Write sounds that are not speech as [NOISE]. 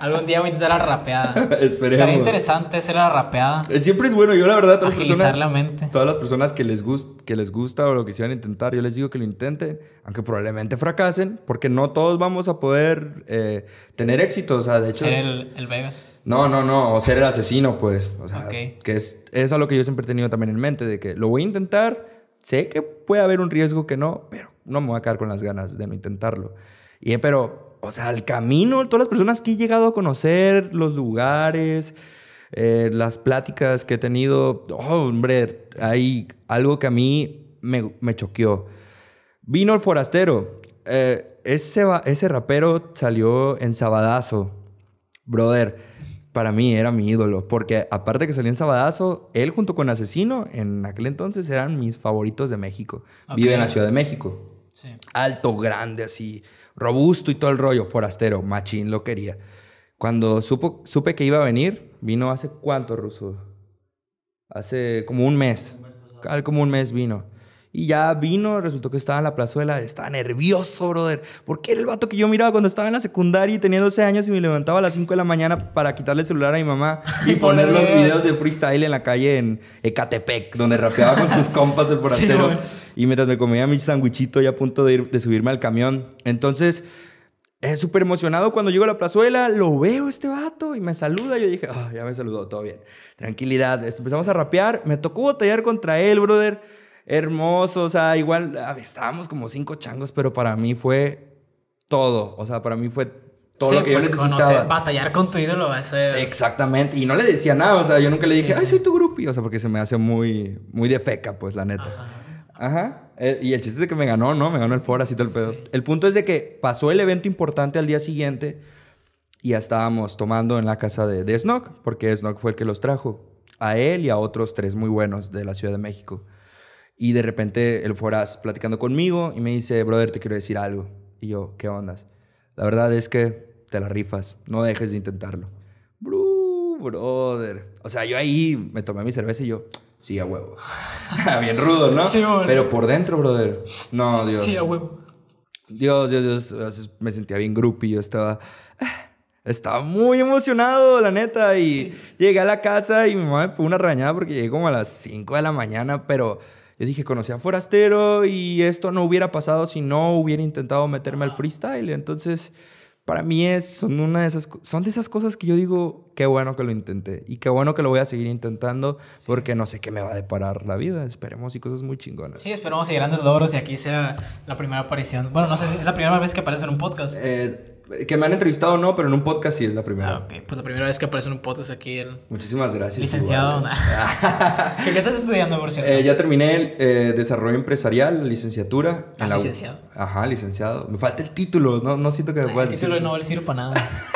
Algún día voy a intentar la rapeada. [LAUGHS] Esperemos. Sería interesante ser la rapeada. Eh, siempre es bueno. Yo, la verdad, todas, personas, la mente. todas las personas que les, gust, que les gusta o lo quisieran intentar, yo les digo que lo intenten, aunque probablemente fracasen, porque no todos vamos a poder eh, tener éxito. O sea, de hecho. Ser el, el Vegas. No, no, no, o ser el asesino, pues. O sea, que es, es algo que yo siempre he tenido también en mente, de que lo voy a intentar, sé que puede haber un riesgo que no, pero no me voy a quedar con las ganas de no intentarlo. Y, eh, pero o sea, el camino, todas las personas que he llegado a conocer, los lugares, eh, las pláticas que he tenido, oh, hombre, hay algo que a mí me, choqueó. Vino el forastero. Eh, ese, ese rapero salió en Sabadazo. Brother, para mí era mi ídolo. Porque aparte que salió en Sabadazo, él junto con Asesino, en aquel entonces eran mis favoritos de México. Vive en la Ciudad de México. Sí. Alto, grande, así robusto y todo el rollo, forastero, machín lo quería. Cuando supo, supe que iba a venir, vino hace cuánto, Ruso? Hace como un mes. Un como un mes vino. Y ya vino, resultó que estaba en la plazuela, estaba nervioso, brother. Porque era el vato que yo miraba cuando estaba en la secundaria y tenía 12 años y me levantaba a las 5 de la mañana para quitarle el celular a mi mamá y [LAUGHS] poner los videos de freestyle en la calle en Ecatepec, donde rapeaba con sus compas el forastero y mientras me comía mi sandwichito ya a punto de, ir, de subirme al camión. Entonces, es eh, súper emocionado cuando llego a la plazuela, lo veo este vato y me saluda. Yo dije, ah, ya me saludó, todo bien. Tranquilidad, este, empezamos a rapear. Me tocó batallar contra él, brother. Hermoso, o sea, igual estábamos como cinco changos, pero para mí fue todo. O sea, para mí fue todo lo que yo pues, necesitaba. Conocer, batallar con tu ídolo va a ser. Exactamente, y no le decía nada, o sea, yo nunca le dije, ay, soy tu grupi, o sea, porque se me hace muy, muy de feca, pues, la neta. Ajá. Eh, y el chiste es que me ganó, ¿no? Me ganó el Foras así todo el pedo. El punto es de que pasó el evento importante al día siguiente y ya estábamos tomando en la casa de, de Snock, porque Snock fue el que los trajo. A él y a otros tres muy buenos de la Ciudad de México. Y de repente el Foras platicando conmigo y me dice, brother, te quiero decir algo. Y yo, ¿qué ondas? La verdad es que te la rifas, no dejes de intentarlo. Bro, brother. O sea, yo ahí me tomé mi cerveza y yo, sí, a huevo. [LAUGHS] Bien rudo, ¿no? Sí, Pero por dentro, brother. No, Dios. Sí, a huevo. Dios, Dios, Dios. Me sentía bien groupie. Yo estaba. Eh, estaba muy emocionado, la neta. Y llegué a la casa y mi mamá me puso una rañada porque llegué como a las 5 de la mañana, pero. Yo dije, conocí a Forastero y esto no hubiera pasado si no hubiera intentado meterme al ah. freestyle. Entonces, para mí es, son una de esas, son de esas cosas que yo digo, qué bueno que lo intenté y qué bueno que lo voy a seguir intentando porque no sé qué me va a deparar la vida. Esperemos y cosas muy chingonas. Sí, esperemos y grandes logros y aquí sea la primera aparición. Bueno, no sé si es la primera vez que aparece en un podcast. Eh, que me han entrevistado no, pero en un podcast sí es la primera. Ah, pues la primera vez que aparece en un podcast aquí el... Muchísimas gracias. Licenciado. ¿eh? [LAUGHS] ¿Qué estás estudiando, por cierto? Eh, ya terminé el eh, desarrollo empresarial, licenciatura. Ah, licenciado. Ajá, licenciado. Me falta el título, no, no siento que me El título no le para nada. [LAUGHS]